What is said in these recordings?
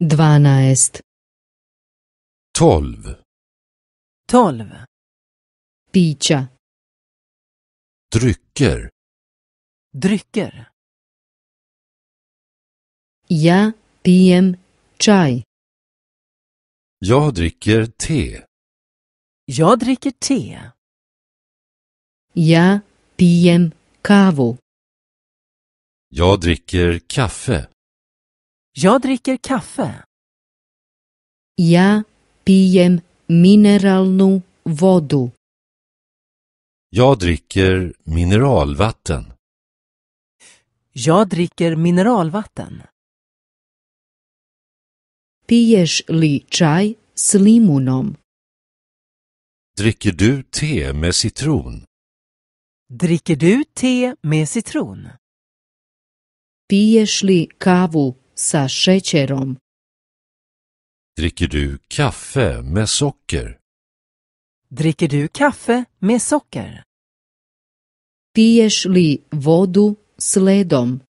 12 12 12 Picia Drycker Drycker Ja pijem chai Jag dricker te Jag dricker te Ja pijem kavu Jag dricker kaffe jag dricker kaffe. Ja pijem mineralnu vodu. Jag dricker mineralvatten. Jag dricker mineralvatten. Piješ li čaj s limunom? Dricker du te med citron? Dricker du te med citron? Piješ li kavu sa šećerom. Dricker du kaffe med socker? Dricker du kaffe med socker? Piješ li vodu s ledom?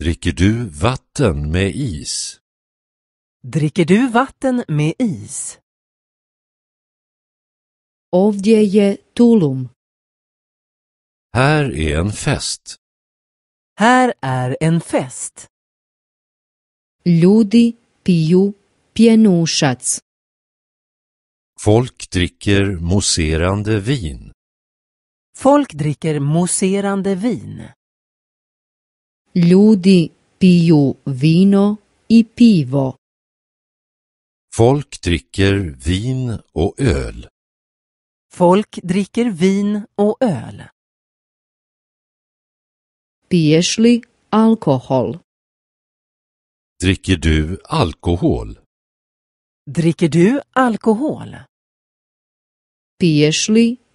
Dricker du vatten med is? Dricker du vatten med is? Ovdje je tulum. Här är en fest. Här är en fest. Ljudi piju pjenušac. Folk dricker mousserande vin. Folk dricker mousserande vin. Ljudi piju vino i pivo. Folk dricker vin och öl. Folk dricker vin och öl. Piješ li alkohol? Dricker du alkohol? Dricker du alkohol? Piješ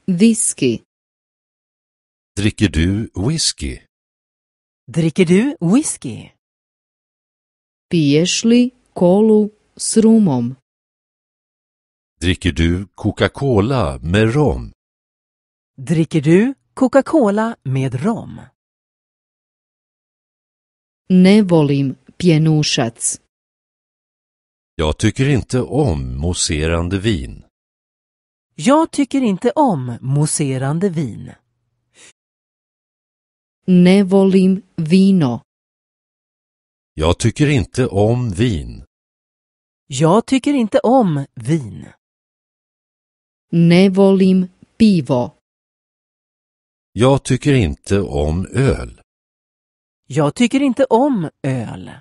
whisky? Dricker du whisky? Dricker du whisky? Piješ kolu s rumom? Dricker du Coca-Cola med rom? Dricker du Coca-Cola med rom? Ne volim pjenušac. Jag tycker inte om mousserande vin. Jag tycker inte om mousserande vin. Ne volim vino. Jag tycker inte om vin. Jag tycker inte om vin. Ne volim pivo. Jag tycker inte om öl. Jag tycker inte om öl.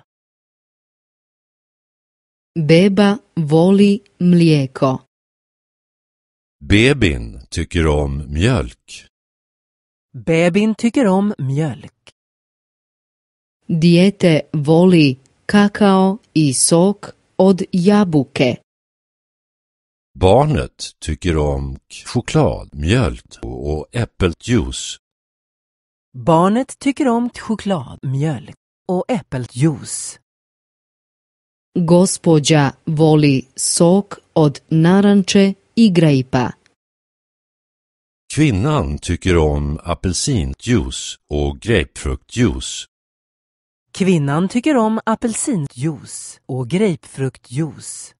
Beba voli mlijeko. Bebin tycker om mjölk. Bebin tycker om mjölk. Diete voli kakao i sok od jabuke. Barnet tycker om choklad, mjölk och äppeljuice. Barnet tycker om choklad, mjölk och äppeljuice. Gospođa voli sok od naranče i grejpa. Kvinnan tycker om apelsinjuice och grapefruktjuice. Kvinnan tycker om apelsinjuice och grapefruktjuice.